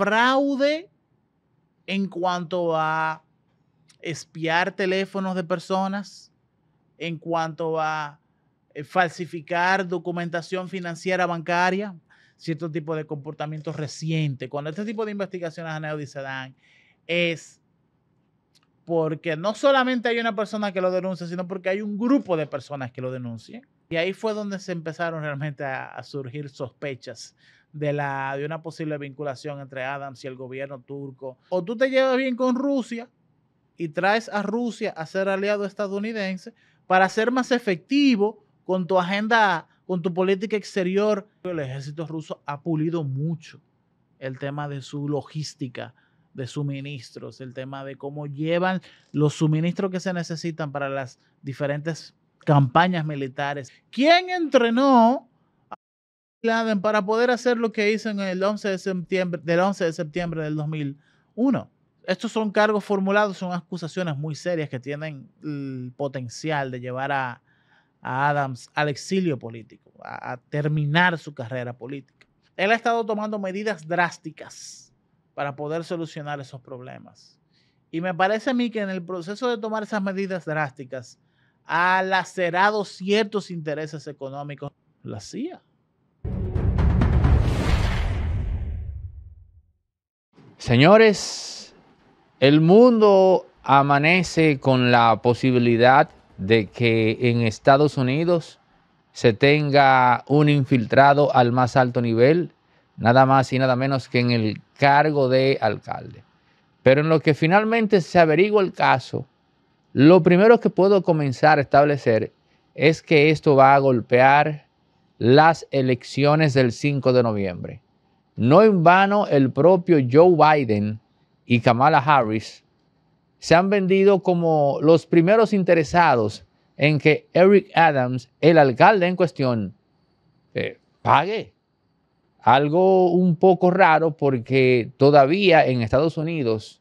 fraude en cuanto a espiar teléfonos de personas, en cuanto a eh, falsificar documentación financiera bancaria, cierto tipo de comportamiento reciente. Cuando este tipo de investigaciones a se dan, es porque no solamente hay una persona que lo denuncia, sino porque hay un grupo de personas que lo denuncian. Y ahí fue donde se empezaron realmente a surgir sospechas de, la, de una posible vinculación entre Adams y el gobierno turco. O tú te llevas bien con Rusia y traes a Rusia a ser aliado estadounidense para ser más efectivo con tu agenda, con tu política exterior. El ejército ruso ha pulido mucho el tema de su logística de suministros, el tema de cómo llevan los suministros que se necesitan para las diferentes campañas militares. ¿Quién entrenó para poder hacer lo que hizo en el 11 de septiembre, del 11 de septiembre del 2001. Estos son cargos formulados, son acusaciones muy serias que tienen el potencial de llevar a, Adams al exilio político, a terminar su carrera política. Él ha estado tomando medidas drásticas para poder solucionar esos problemas. Y me parece a mí que en el proceso de tomar esas medidas drásticas ha lacerado ciertos intereses económicos. La CIA Señores, el mundo amanece con la posibilidad de que en Estados Unidos se tenga un infiltrado al más alto nivel, nada más y nada menos que en el cargo de alcalde. Pero en lo que finalmente se averigua el caso, lo primero que puedo comenzar a establecer es que esto va a golpear las elecciones del 5 de noviembre. No en vano el propio Joe Biden y Kamala Harris se han vendido como los primeros interesados en que Eric Adams, el alcalde en cuestión, eh, pague. Algo un poco raro porque todavía en Estados Unidos,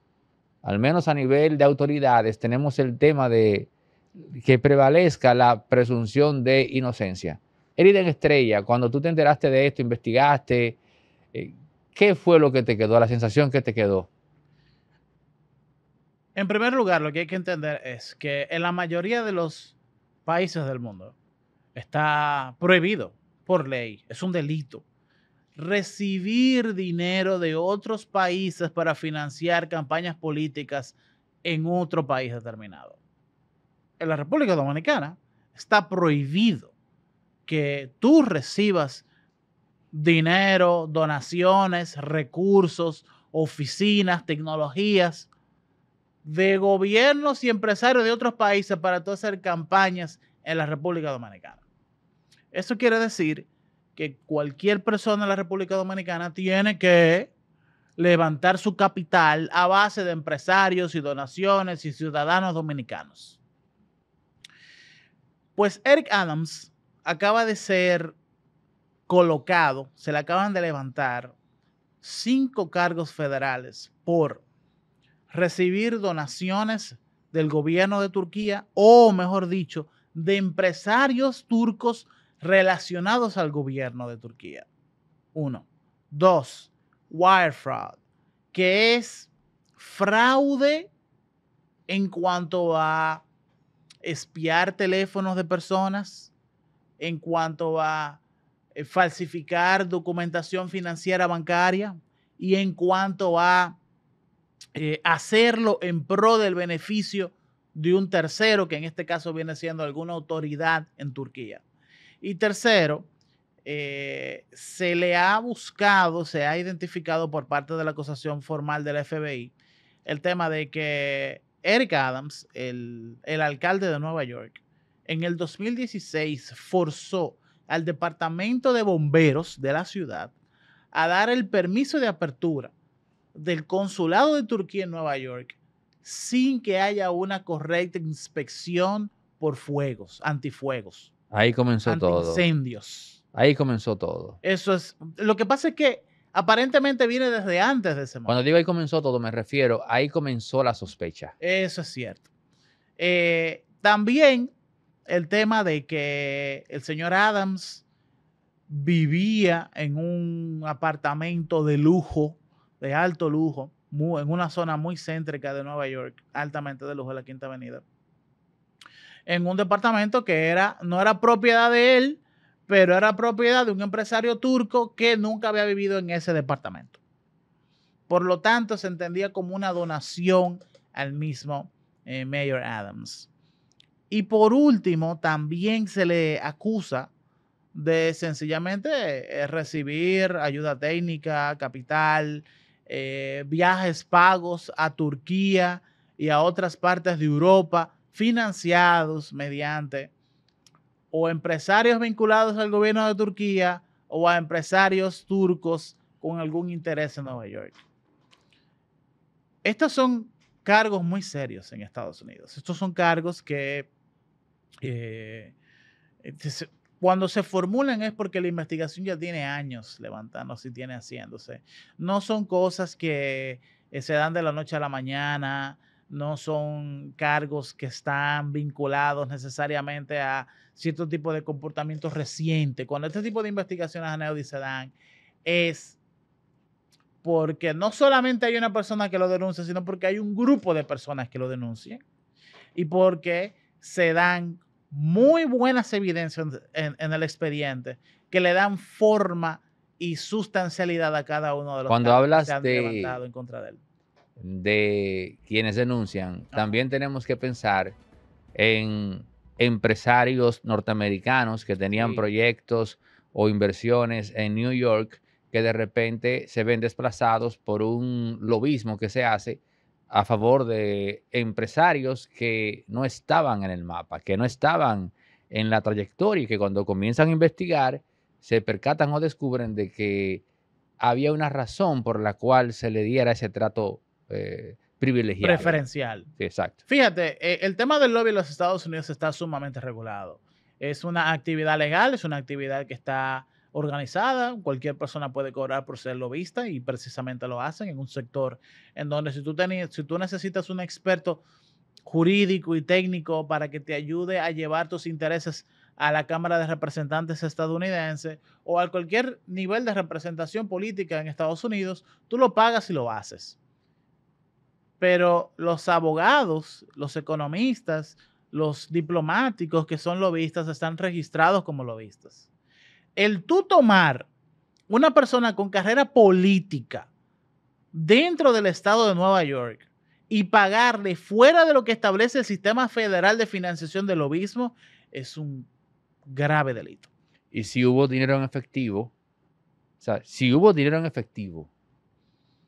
al menos a nivel de autoridades, tenemos el tema de que prevalezca la presunción de inocencia. Eriden Estrella, cuando tú te enteraste de esto, investigaste, eh, ¿Qué fue lo que te quedó, la sensación que te quedó? En primer lugar, lo que hay que entender es que en la mayoría de los países del mundo está prohibido por ley, es un delito, recibir dinero de otros países para financiar campañas políticas en otro país determinado. En la República Dominicana está prohibido que tú recibas dinero, donaciones, recursos, oficinas, tecnologías de gobiernos y empresarios de otros países para hacer campañas en la República Dominicana. Eso quiere decir que cualquier persona en la República Dominicana tiene que levantar su capital a base de empresarios y donaciones y ciudadanos dominicanos. Pues Eric Adams acaba de ser colocado, se le acaban de levantar cinco cargos federales por recibir donaciones del gobierno de Turquía o, mejor dicho, de empresarios turcos relacionados al gobierno de Turquía. Uno. Dos, wire fraud, que es fraude en cuanto a espiar teléfonos de personas, en cuanto a eh, falsificar documentación financiera bancaria y en cuanto a eh, hacerlo en pro del beneficio de un tercero, que en este caso viene siendo alguna autoridad en Turquía. Y tercero, eh, se le ha buscado, se ha identificado por parte de la acusación formal de la FBI el tema de que Eric Adams, el, el alcalde de Nueva York, en el 2016 forzó al departamento de bomberos de la ciudad a dar el permiso de apertura del consulado de Turquía en Nueva York sin que haya una correcta inspección por fuegos, antifuegos. Ahí comenzó todo. Incendios. Ahí comenzó todo. Eso es. Lo que pasa es que aparentemente viene desde antes de ese momento. Cuando digo ahí comenzó todo, me refiero, ahí comenzó la sospecha. Eso es cierto. Eh, también el tema de que el señor Adams vivía en un apartamento de lujo, de alto lujo, en una zona muy céntrica de Nueva York, altamente de lujo de la Quinta Avenida, en un departamento que era, no era propiedad de él, pero era propiedad de un empresario turco que nunca había vivido en ese departamento. Por lo tanto, se entendía como una donación al mismo eh, Mayor Adams. Y por último, también se le acusa de sencillamente eh, recibir ayuda técnica, capital, eh, viajes pagos a Turquía y a otras partes de Europa, financiados mediante o empresarios vinculados al gobierno de Turquía o a empresarios turcos con algún interés en Nueva York. Estos son cargos muy serios en Estados Unidos. Estos son cargos que eh, cuando se formulan es porque la investigación ya tiene años levantándose y tiene haciéndose. No son cosas que eh, se dan de la noche a la mañana, no son cargos que están vinculados necesariamente a cierto tipo de comportamiento reciente. Cuando este tipo de investigaciones a se dan, es porque no solamente hay una persona que lo denuncia, sino porque hay un grupo de personas que lo denuncian y porque se dan muy buenas evidencias en, el expediente que le dan forma y sustancialidad a cada uno de los Cuando hablas de, en contra de quienes denuncian, también tenemos que pensar en empresarios norteamericanos que tenían proyectos o inversiones en New York que de repente se ven desplazados por un lobismo que se hace a favor de empresarios que no estaban en el mapa, que no estaban en la trayectoria y que cuando comienzan a investigar se percatan o descubren de que había una razón por la cual se le diera ese trato eh, privilegiado. Preferencial. exacto. Fíjate, eh, el tema del lobby en los Estados Unidos está sumamente regulado. Es una actividad legal, es una actividad que está organizada, cualquier persona puede cobrar por ser lobista y precisamente lo hacen en un sector en donde si tú, si tú necesitas un experto jurídico y técnico para que te ayude a llevar tus intereses a la Cámara de Representantes estadounidense o a cualquier nivel de representación política en Estados Unidos, tú lo pagas y lo haces. Pero los abogados, los economistas, los diplomáticos que son lobistas están registrados como lobistas el tú tomar una persona con carrera política dentro del estado de Nueva York y pagarle fuera de lo que establece el sistema federal de financiación del Lobismo es un grave delito. Y si hubo dinero en efectivo, o sea, si hubo dinero en efectivo,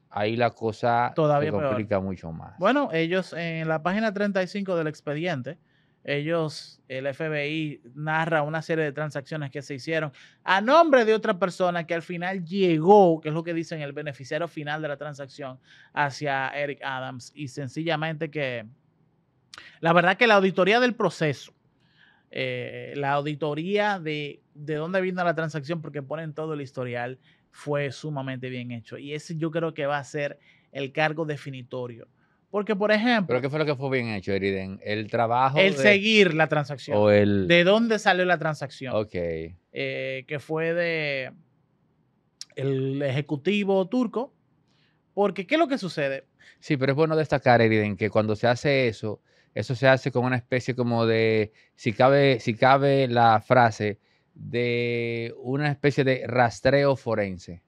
ahí la cosa se complica mucho más. Bueno, ellos en la página 35 del expediente ellos, el FBI narra una serie de transacciones que se hicieron a nombre de otra persona que al final llegó, que es lo que dicen el beneficiario final de la transacción, hacia Eric Adams. Y sencillamente que, la verdad que la auditoría del proceso, eh, la auditoría de, de dónde vino la transacción, porque ponen todo el historial, fue sumamente bien hecho. Y ese yo creo que va a ser el cargo definitorio porque, por ejemplo. ¿Pero qué fue lo que fue bien hecho, Eriden? ¿El trabajo? El seguir la transacción. O el... ¿De dónde salió la transacción? Ok. Eh, que fue de. El ejecutivo turco. Porque, ¿qué es lo que sucede? Sí, pero es bueno destacar, Eriden, que cuando se hace eso, eso se hace con una especie como de. Si cabe, si cabe la frase, de una especie de rastreo forense.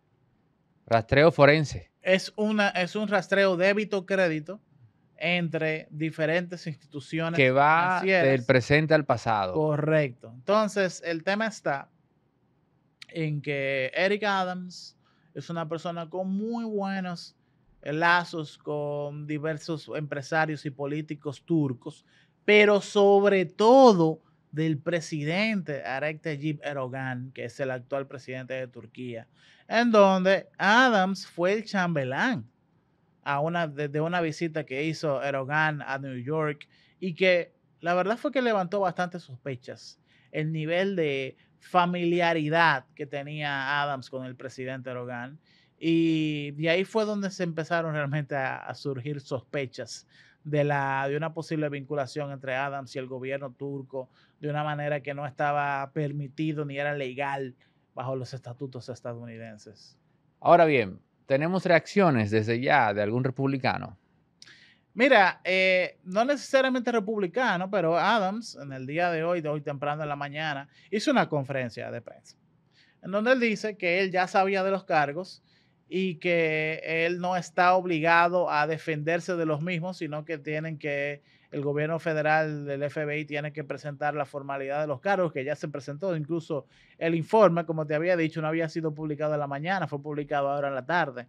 Rastreo forense. Es, una, es un rastreo débito-crédito entre diferentes instituciones. Que va del presente al pasado. Correcto. Entonces, el tema está en que Eric Adams es una persona con muy buenos lazos con diversos empresarios y políticos turcos, pero sobre todo del presidente Arek Tayyip Erdogan, que es el actual presidente de Turquía, en donde Adams fue el chambelán una, de, una visita que hizo Erdogan a New York y que la verdad fue que levantó bastantes sospechas. El nivel de familiaridad que tenía Adams con el presidente Erdogan. Y de ahí fue donde se empezaron realmente a, surgir sospechas de, la, de una posible vinculación entre Adams y el gobierno turco de una manera que no estaba permitido ni era legal bajo los estatutos estadounidenses. Ahora bien, ¿Tenemos reacciones desde ya de algún republicano? Mira, eh, no necesariamente republicano, pero Adams, en el día de hoy, de hoy temprano en la mañana, hizo una conferencia de prensa, en donde él dice que él ya sabía de los cargos y que él no está obligado a defenderse de los mismos, sino que tienen que el gobierno federal del FBI tiene que presentar la formalidad de los cargos, que ya se presentó, incluso el informe, como te había dicho, no había sido publicado en la mañana, fue publicado ahora en la tarde.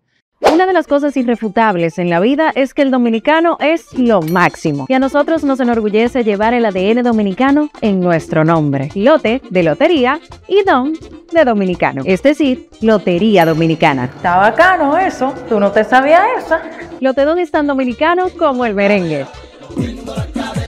Una de las cosas irrefutables en la vida es que el dominicano es lo máximo y a nosotros nos enorgullece llevar el ADN dominicano en nuestro nombre. Lote de lotería y don de dominicano, es este decir, Lotería Dominicana. Está bacano eso, tú no te sabías eso. Lote don es tan dominicano como el merengue.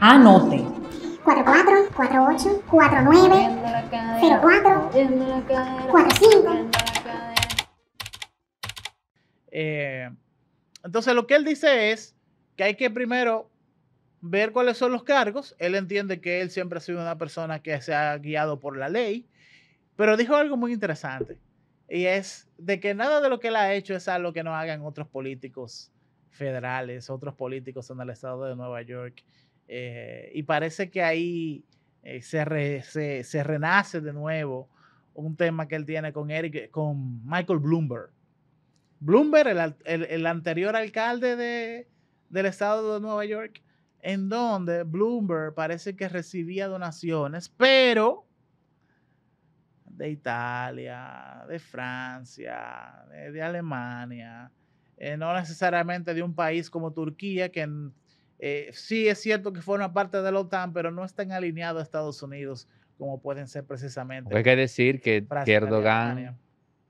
Anote. 44, 48, 49, 45. entonces lo que él dice es que hay que primero ver cuáles son los cargos. Él entiende que él siempre ha sido una persona que se ha guiado por la ley, pero dijo algo muy interesante y es de que nada de lo que él ha hecho es algo que no hagan otros políticos federales, otros políticos en el estado de Nueva York eh, y parece que ahí eh, se, se, renace de nuevo un tema que él tiene con, con Michael Bloomberg. Bloomberg, el, anterior alcalde de, del estado de Nueva York, en donde Bloomberg parece que recibía donaciones, pero de Italia, de Francia, de, Alemania, eh, no necesariamente de un país como Turquía, que en, eh, sí es cierto que forma parte de la OTAN, pero no están alineados a Estados Unidos como pueden ser precisamente. Hay que decir que, Erdogan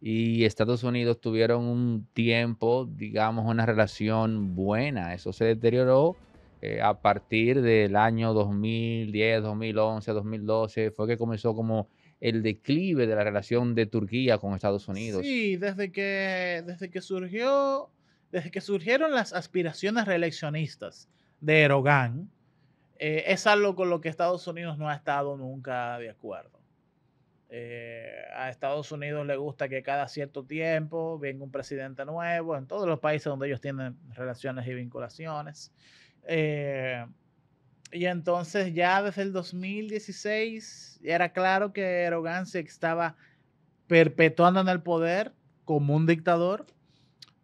y Estados Unidos tuvieron un tiempo, digamos, una relación buena. Eso se deterioró eh, a partir del año 2010, 2011, 2012. Fue que comenzó como el declive de la relación de Turquía con Estados Unidos. Sí, desde que, desde que surgió, desde que surgieron las aspiraciones reeleccionistas de Erdogan, eh, es algo con lo que Estados Unidos no ha estado nunca de acuerdo. Eh, a Estados Unidos le gusta que cada cierto tiempo venga un presidente nuevo en todos los países donde ellos tienen relaciones y vinculaciones. Eh, y entonces ya desde el 2016 era claro que Erdogan se estaba perpetuando en el poder como un dictador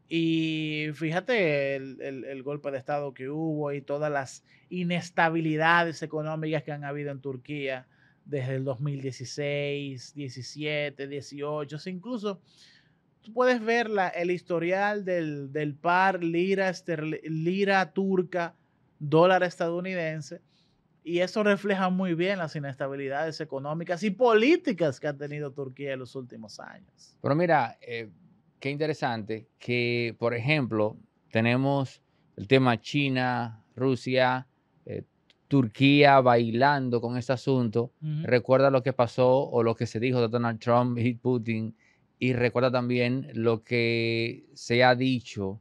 y fíjate el, el, golpe de Estado que hubo y todas las inestabilidades económicas que han habido en Turquía desde el 2016, 17, 18, incluso tú puedes ver el historial del, del par lira, lira turca, dólar estadounidense, y eso refleja muy bien las inestabilidades económicas y políticas que ha tenido Turquía en los últimos años. Pero mira, eh, qué interesante que, por ejemplo, tenemos el tema China, Rusia, eh, Turquía bailando con este asunto. Recuerda lo que pasó o lo que se dijo de Donald Trump y Putin. Y recuerda también lo que se ha dicho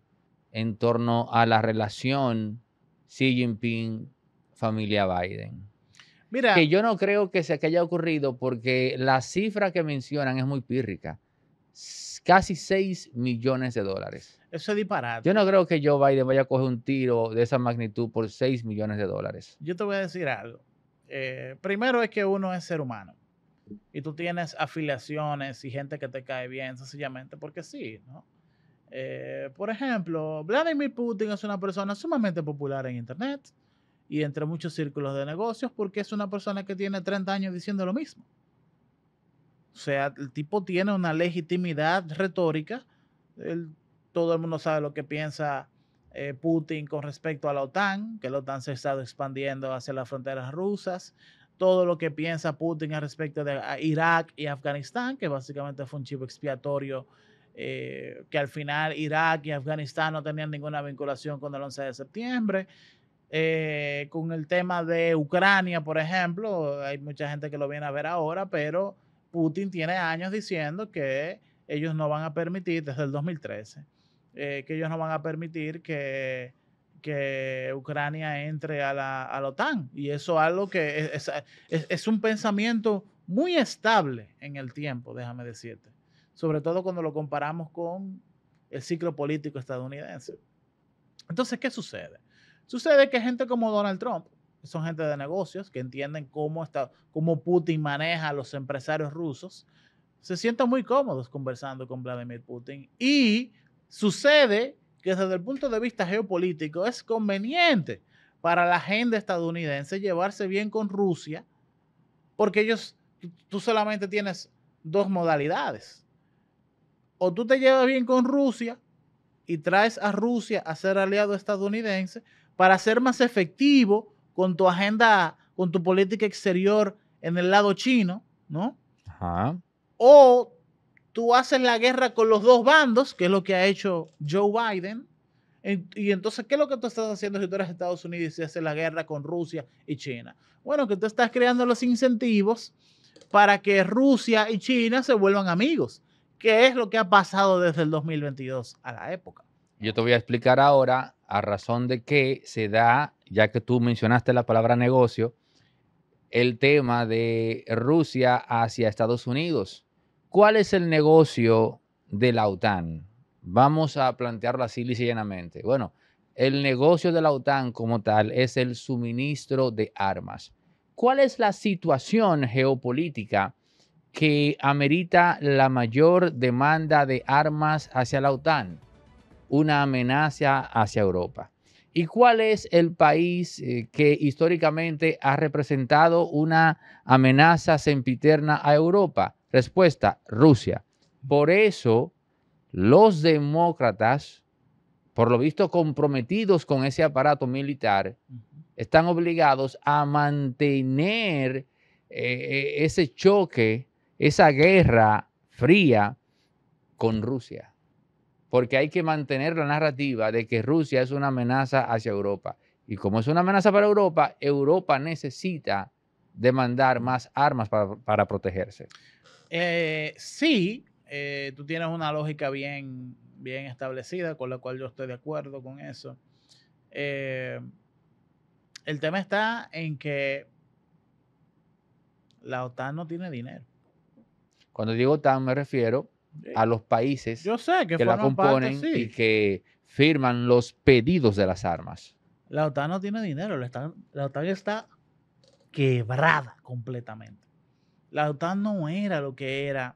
en torno a la relación Xi Jinping-familia Biden. Mira, que yo no creo que se haya ocurrido porque la cifra que mencionan es muy pírrica casi 6 millones de dólares. Eso es disparate. Yo no creo que Joe Biden vaya a coger un tiro de esa magnitud por 6 millones de dólares. Yo te voy a decir algo. Eh, primero es que uno es ser humano y tú tienes afiliaciones y gente que te cae bien, sencillamente porque sí, ¿no? Eh, por ejemplo, Vladimir Putin es una persona sumamente popular en Internet y entre muchos círculos de negocios porque es una persona que tiene 30 años diciendo lo mismo. O sea, el tipo tiene una legitimidad retórica. todo el mundo sabe lo que piensa eh, Putin con respecto a la OTAN, que la OTAN se ha estado expandiendo hacia las fronteras rusas. Todo lo que piensa Putin al respecto de ah, Irak y Afganistán, que básicamente fue un chivo expiatorio, eh, que al final Irak y Afganistán no tenían ninguna vinculación con el 11 de septiembre. Eh, con el tema de Ucrania, por ejemplo, hay mucha gente que lo viene a ver ahora, pero Putin tiene años diciendo que ellos no van a permitir, desde el 2013, eh, que ellos no van a permitir que, que Ucrania entre a la, OTAN. Y eso es algo que es, un pensamiento muy estable en el tiempo, déjame decirte. Sobre todo cuando lo comparamos con el ciclo político estadounidense. Entonces, ¿qué sucede? Sucede que gente como Donald Trump, son gente de negocios que entienden cómo, está, cómo Putin maneja a los empresarios rusos, se sientan muy cómodos conversando con Vladimir Putin. Y sucede que desde el punto de vista geopolítico es conveniente para la gente estadounidense llevarse bien con Rusia, porque ellos, tú solamente tienes dos modalidades. O tú te llevas bien con Rusia y traes a Rusia a ser aliado estadounidense para ser más efectivo con tu agenda, con tu política exterior en el lado chino, ¿no? Ajá. O tú haces la guerra con los dos bandos, que es lo que ha hecho Joe Biden. Y entonces, ¿qué es lo que tú estás haciendo si tú eres Estados Unidos y se hace la guerra con Rusia y China? Bueno, que tú estás creando los incentivos para que Rusia y China se vuelvan amigos, que es lo que ha pasado desde el 2022 a la época. Yo te voy a explicar ahora a razón de que se da, ya que tú mencionaste la palabra negocio, el tema de Rusia hacia Estados Unidos. ¿Cuál es el negocio de la OTAN? Vamos a plantearlo así lisa Bueno, el negocio de la OTAN como tal es el suministro de armas. ¿Cuál es la situación geopolítica que amerita la mayor demanda de armas hacia la OTAN? una amenaza hacia Europa. ¿Y cuál es el país eh, que históricamente ha representado una amenaza sempiterna a Europa? Respuesta, Rusia. Por eso los demócratas, por lo visto comprometidos con ese aparato militar, están obligados a mantener eh, eh, ese choque, esa guerra fría con Rusia porque hay que mantener la narrativa de que Rusia es una amenaza hacia Europa. Y como es una amenaza para Europa, Europa necesita demandar más armas para, protegerse. Eh, sí, eh, tú tienes una lógica bien, bien establecida, con la cual yo estoy de acuerdo con eso. Eh, el tema está en que la OTAN no tiene dinero. Cuando digo OTAN me refiero a los países Yo sé que, la componen y que firman los pedidos de las armas. La OTAN no tiene dinero, la OTAN, está quebrada completamente. La OTAN no era lo que era.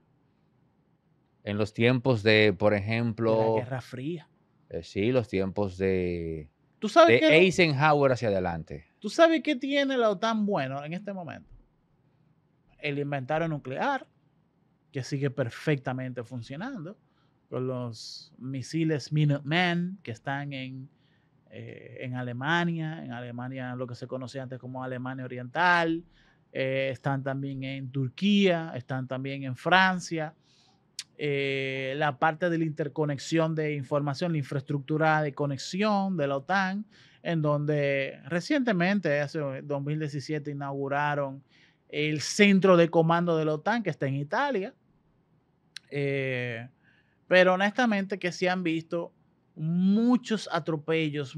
En los tiempos de, por ejemplo... la Guerra Fría. Eh, sí, los tiempos de... ¿Tú sabes Eisenhower hacia adelante. ¿Tú sabes qué tiene la OTAN bueno en este momento? El inventario nuclear, que sigue perfectamente funcionando, con los misiles Minuteman que están en, eh, en Alemania, en Alemania lo que se conocía antes como Alemania Oriental, eh, están también en Turquía, están también en Francia. Eh, la parte de la interconexión de información, la infraestructura de conexión de la OTAN, en donde recientemente, hace 2017, inauguraron el centro de comando de la OTAN que está en Italia, eh, pero honestamente que se han visto muchos atropellos,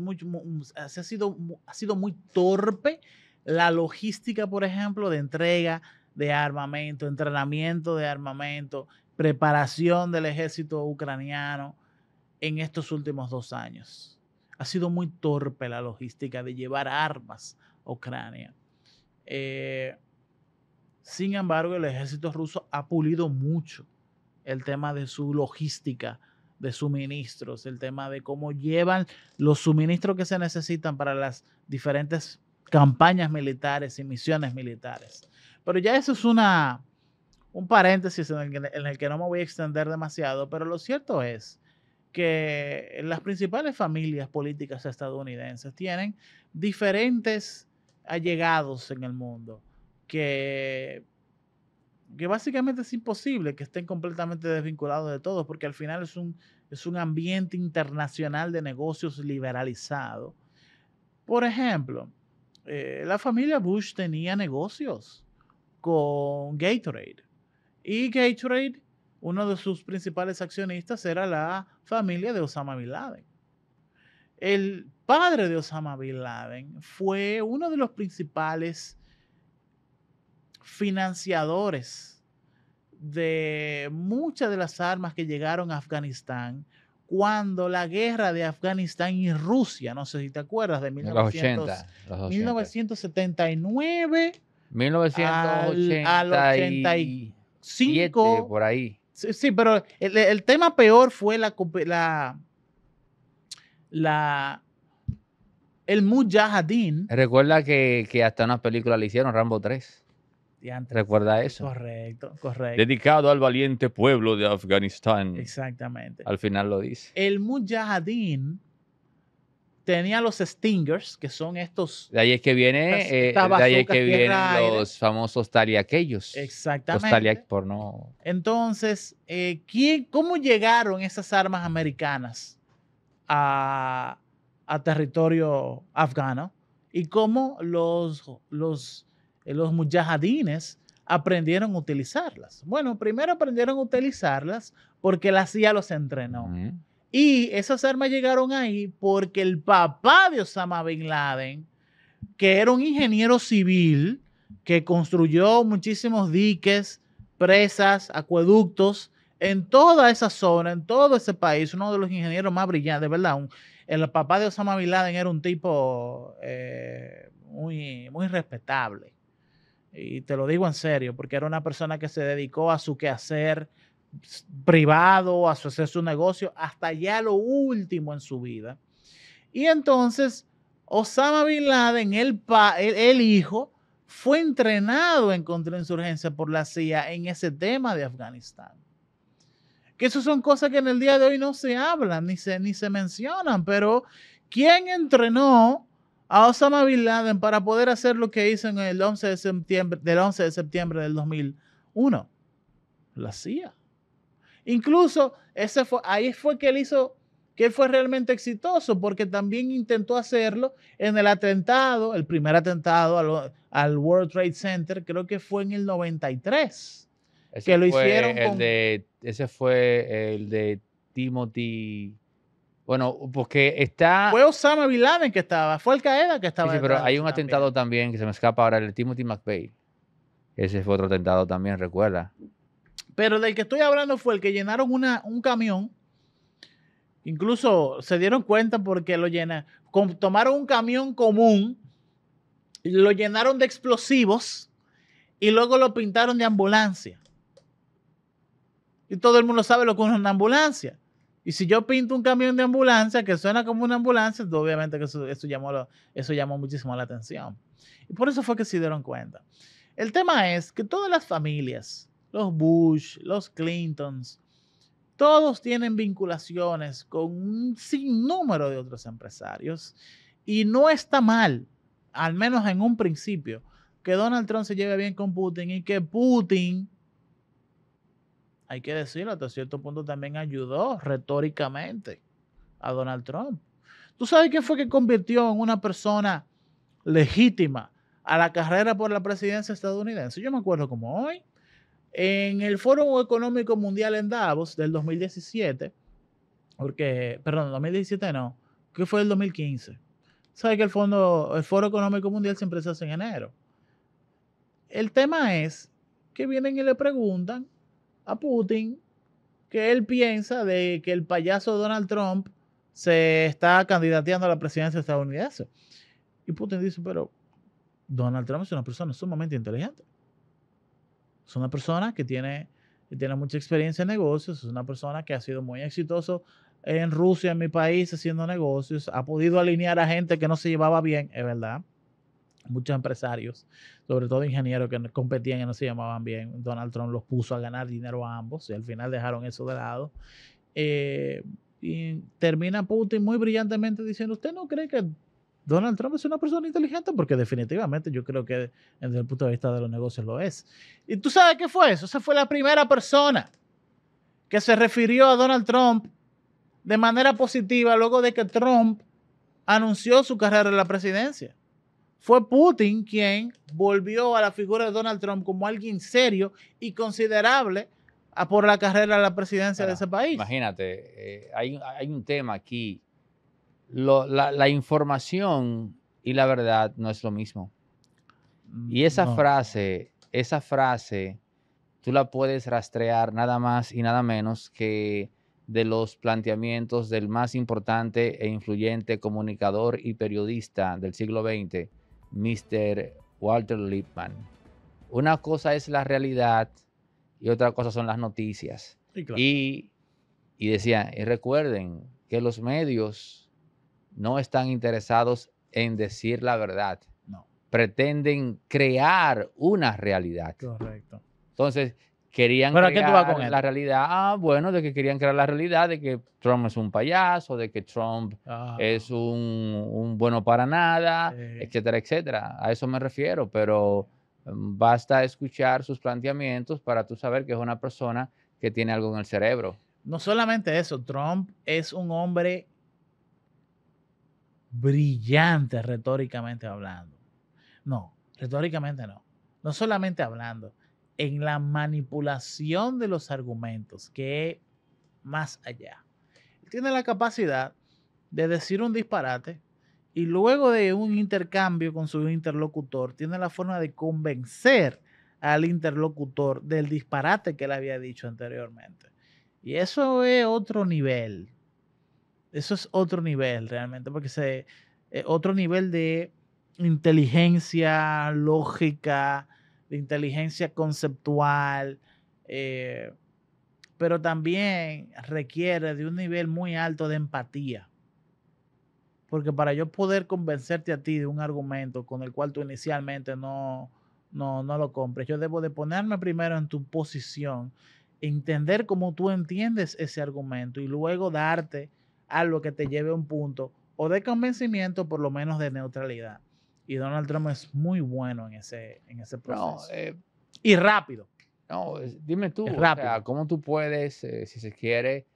ah, ha, sido, ha sido muy torpe la logística, por ejemplo, de entrega de armamento, entrenamiento de armamento, preparación del ejército ucraniano en estos últimos dos años. Ha sido muy torpe la logística de llevar armas a Ucrania. Eh, sin embargo, el ejército ruso ha pulido mucho el tema de su logística de suministros, el tema de cómo llevan los suministros que se necesitan para las diferentes campañas militares y misiones militares. Pero ya eso es una, un paréntesis en el, en el que no me voy a extender demasiado, pero lo cierto es que las principales familias políticas estadounidenses tienen diferentes allegados en el mundo que que básicamente es imposible que estén completamente desvinculados de todo, porque al final es un, es un ambiente internacional de negocios liberalizado. Por ejemplo, eh, la familia Bush tenía negocios con Gatorade y Gatorade, uno de sus principales accionistas era la familia de Osama Bin Laden. El padre de Osama Bin Laden fue uno de los principales financiadores de muchas de las armas que llegaron a Afganistán cuando la guerra de Afganistán y Rusia, no sé si te acuerdas, de los 80, 1979 1980 al, 85 por ahí. Sí, pero el, tema peor fue la, la, el Mujahideen. Recuerda que, que hasta una película le hicieron Rambo 3. Recuerda eso. Correcto, correcto. Dedicado al valiente pueblo de Afganistán. Exactamente. Al final lo dice. El Mujahideen tenía los Stingers, que son estos. De ahí es que viene, eh, ahí es que vienen los famosos taliaquellos. Exactamente. Los por no. Entonces, eh, ¿cómo llegaron esas armas americanas a, territorio afgano? Y cómo los, los eh, los mujahadines aprendieron a utilizarlas? Bueno, primero aprendieron a utilizarlas porque la CIA los entrenó. Y esas armas llegaron ahí porque el papá de Osama Bin Laden, que era un ingeniero civil, que construyó muchísimos diques, presas, acueductos, en toda esa zona, en todo ese país, uno de los ingenieros más brillantes, de ¿verdad? el papá de Osama Bin Laden era un tipo eh, muy, muy respetable y te lo digo en serio, porque era una persona que se dedicó a su quehacer privado, a su hacer su negocio, hasta ya lo último en su vida. Y entonces, Osama Bin Laden, el, el, hijo, fue entrenado en contrainsurgencia por la CIA en ese tema de Afganistán. Que eso son cosas que en el día de hoy no se hablan ni se, ni se mencionan, pero ¿quién entrenó a Osama Bin Laden para poder hacer lo que hizo en el 11 de septiembre, del 11 de septiembre del 2001. La CIA. Incluso ese ahí fue que él hizo, que fue realmente exitoso, porque también intentó hacerlo en el atentado, el primer atentado al, World Trade Center, creo que fue en el 93. que lo hicieron ese fue el de Timothy bueno, porque está. Fue Osama Bin Laden que estaba, fue el Qaeda que estaba. Sí, pero hay un atentado también. que se me escapa ahora, el Timothy McVeigh. Ese fue otro atentado también, recuerda. Pero del que estoy hablando fue el que llenaron un camión. Incluso se dieron cuenta porque lo llenaron... tomaron un camión común, lo llenaron de explosivos y luego lo pintaron de ambulancia. Y todo el mundo sabe lo que es una ambulancia. Y si yo pinto un camión de ambulancia que suena como una ambulancia, pues, obviamente que eso, llamó, eso llamó muchísimo la atención. Y por eso fue que se dieron cuenta. El tema es que todas las familias, los Bush, los Clintons, todos tienen vinculaciones con un sinnúmero de otros empresarios. Y no está mal, al menos en un principio, que Donald Trump se lleve bien con Putin y que Putin hay que decirlo, hasta cierto punto también ayudó retóricamente a Donald Trump. ¿Tú sabes qué fue que convirtió en una persona legítima a la carrera por la presidencia estadounidense? Yo me acuerdo como hoy. En el Foro Económico Mundial en Davos del 2017, porque, perdón, 2017 no, que fue el 2015. Sabes que el, fondo, el Foro Económico Mundial siempre se hace en enero. El tema es que vienen y le preguntan a Putin que él piensa de que el payaso Donald Trump se está candidateando a la presidencia estadounidense. Y Putin dice, pero Donald Trump es una persona sumamente inteligente. Es una persona que tiene, que tiene mucha experiencia en negocios, es una persona que ha sido muy exitoso en Rusia, en mi país, haciendo negocios, ha podido alinear a gente que no se llevaba bien, es verdad muchos empresarios, sobre todo ingenieros que competían y no se llamaban bien, Donald Trump los puso a ganar dinero a ambos y al final dejaron eso de lado. Eh, y termina Putin muy brillantemente diciendo, ¿usted no cree que Donald Trump es una persona inteligente? Porque definitivamente yo creo que desde el punto de vista de los negocios lo es. ¿Y tú sabes qué fue eso? Esa fue la primera persona que se refirió a Donald Trump de manera positiva luego de que Trump anunció su carrera en la presidencia fue Putin quien volvió a la figura de Donald Trump como alguien serio y considerable por la carrera de la presidencia de ese país. Imagínate, eh, hay, un tema aquí. la, información y la verdad no es lo mismo. Mm, y esa frase, esa frase, tú la puedes rastrear nada más y nada menos que de los planteamientos del más importante e influyente comunicador y periodista del siglo XX, Mr. Walter Lippmann. Una cosa es la realidad y otra cosa son las noticias. Y, decía: y recuerden que los medios no están interesados en decir la verdad. No. Pretenden crear una realidad. Correcto. Entonces, querían ¿Pero crear con la realidad. Ah, bueno, de que querían crear la realidad de que Trump es un payaso, de que Trump es ah. un, bueno para nada, etcétera, etcétera. A eso me refiero, pero em, basta escuchar sus planteamientos para tú saber que es una persona que tiene algo en el cerebro. No solamente eso, Trump es un hombre brillante retóricamente hablando. No, retóricamente no. No solamente hablando en la manipulación de los argumentos, que más allá. tiene la capacidad de decir un disparate y luego de un intercambio con su interlocutor, tiene la forma de convencer al interlocutor del disparate que le había dicho anteriormente. Y eso es otro nivel. Eso es otro nivel realmente, porque es eh, otro nivel de inteligencia, lógica, de inteligencia conceptual, eh, pero también requiere de un nivel muy alto de empatía. Porque para yo poder convencerte a ti de un argumento con el cual tú inicialmente no, no, no lo compres, yo debo de ponerme primero en tu posición, entender cómo tú entiendes ese argumento y luego darte algo que te lleve a un punto o de convencimiento, por lo menos de neutralidad. Y Donald Trump es muy bueno en ese, en ese proceso. No, eh, y rápido. No, dime tú, o sea, ¿cómo tú puedes, eh, si se quiere,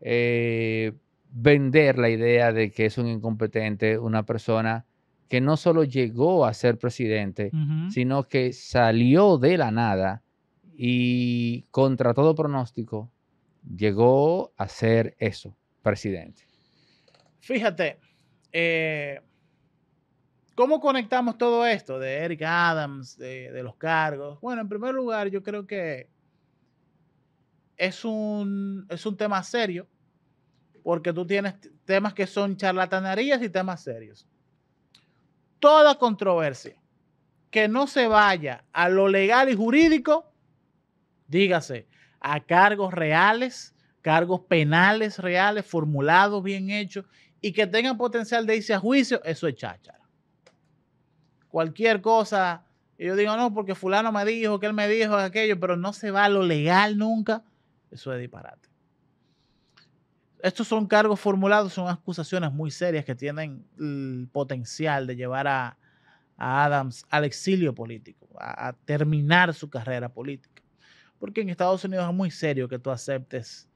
eh, vender la idea de que es un incompetente, una persona que no solo llegó a ser presidente, sino que salió de la nada y contra todo pronóstico llegó a ser eso, presidente? Fíjate, eh, ¿Cómo conectamos todo esto de Eric Adams, de, los cargos? Bueno, en primer lugar, yo creo que es un, es un tema serio, porque tú tienes temas que son charlatanerías y temas serios. Toda controversia que no se vaya a lo legal y jurídico, dígase, a cargos reales, cargos penales reales, formulados, bien hechos, y que tengan potencial de irse a juicio, eso es cháchara cualquier cosa. Y yo digo, no, porque fulano me dijo, que él me dijo aquello, pero no se va a lo legal nunca. Eso es disparate. Estos son cargos formulados, son acusaciones muy serias que tienen el potencial de llevar a, Adams al exilio político, a, terminar su carrera política. Porque en Estados Unidos es muy serio que tú aceptes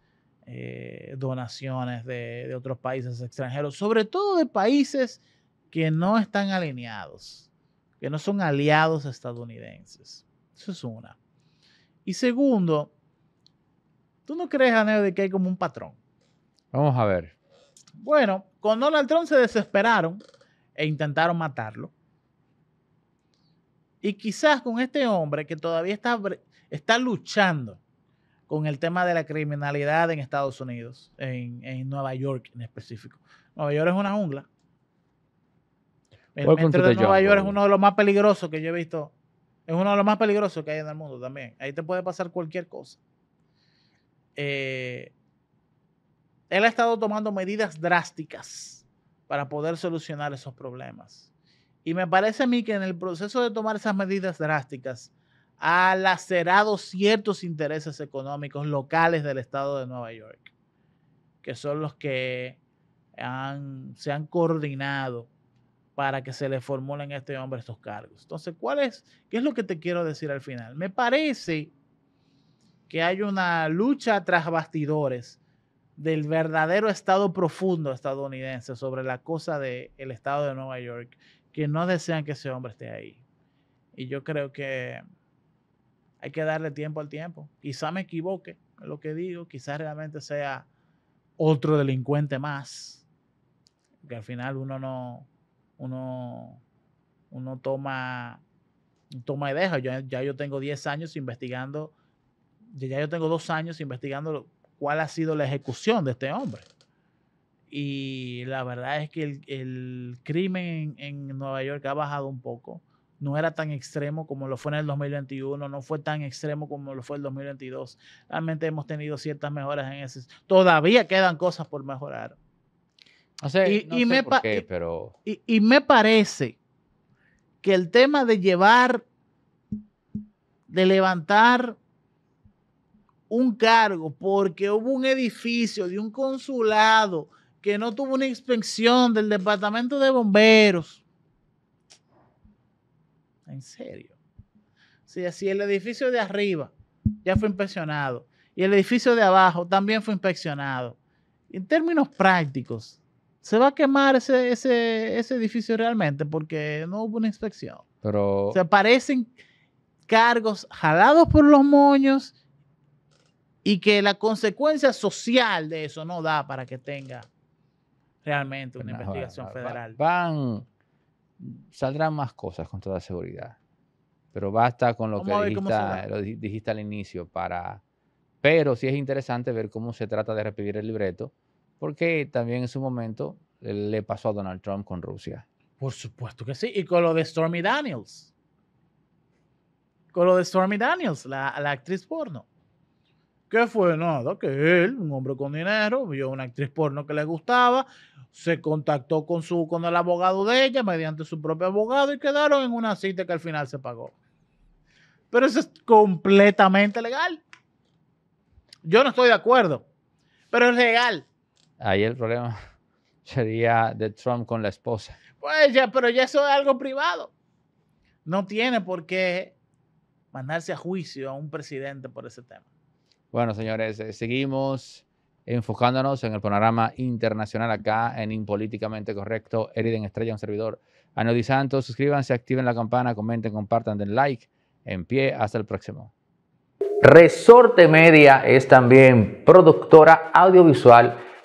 eh, donaciones de otros países extranjeros, sobre todo de países que no están alineados que no son aliados estadounidenses. Eso es una. Y segundo, ¿tú no crees, a de que hay como un patrón? Vamos a ver. Bueno, con Donald Trump se desesperaron e intentaron matarlo. Y quizás con este hombre que todavía está, está luchando con el tema de la criminalidad en Estados Unidos, en, en Nueva York en específico. Nueva York es una jungla el metro de Nueva York es uno de los más peligrosos que yo he visto. Es uno de los más peligrosos que hay en el mundo también. Ahí te puede pasar cualquier cosa. Eh, él ha estado tomando medidas drásticas para poder solucionar esos problemas. Y me parece a mí que en el proceso de tomar esas medidas drásticas ha lacerado ciertos intereses económicos locales del estado de Nueva York, que son los que se han coordinado para que se le formulen a este hombre estos cargos. Entonces, ¿cuál es, ¿qué es lo que te quiero decir al final? Me parece que hay una lucha tras bastidores del verdadero estado profundo estadounidense sobre la cosa del estado de Nueva York, que no desean que ese hombre esté ahí. Y yo creo que hay que darle tiempo al tiempo. Quizá me equivoque en lo que digo, quizá realmente sea otro delincuente más, que al final uno no, uno, uno toma, toma y deja. ya yo tengo 10 años investigando, ya yo tengo dos años investigando cuál ha sido la ejecución de este hombre. Y la verdad es que el, crimen en, en, Nueva York ha bajado un poco. No era tan extremo como lo fue en el 2021, no fue tan extremo como lo fue en el 2022. Realmente hemos tenido ciertas mejoras en ese. Todavía quedan cosas por mejorar y, me por qué, pero... Y, me parece que el tema de llevar, de levantar un cargo porque hubo un edificio de un consulado que no tuvo una inspección del departamento de bomberos. En serio. Si, si el edificio de arriba ya fue inspeccionado y el edificio de abajo también fue inspeccionado, en términos prácticos, se va a quemar ese, edificio realmente porque no hubo una inspección. Pero... O parecen cargos jalados por los moños y que la consecuencia social de eso no da para que tenga realmente una investigación federal. Van, saldrán más cosas con toda seguridad, pero basta con lo que dijiste, al inicio para... Pero sí es interesante ver cómo se trata de repetir el libreto porque también en su momento le pasó a Donald Trump con Rusia. Por supuesto que sí, y con lo de Stormy Daniels. Con lo de Stormy Daniels, la, actriz porno. ¿Qué fue? Nada, que él, un hombre con dinero, vio a una actriz porno que le gustaba, se contactó con, su, con el abogado de ella mediante su propio abogado y quedaron en una cita que al final se pagó. Pero eso es completamente legal. Yo no estoy de acuerdo, pero es legal. Ahí el problema sería de Trump con la esposa. Pues ya, pero ya eso es algo privado. No tiene por qué mandarse a juicio a un presidente por ese tema. Bueno, señores, eh, seguimos enfocándonos en el panorama internacional acá en Impolíticamente Correcto. Eriden Estrella, un servidor. Ano Santos, suscríbanse, activen la campana, comenten, compartan, den like. En pie, hasta el próximo. Resorte Media es también productora audiovisual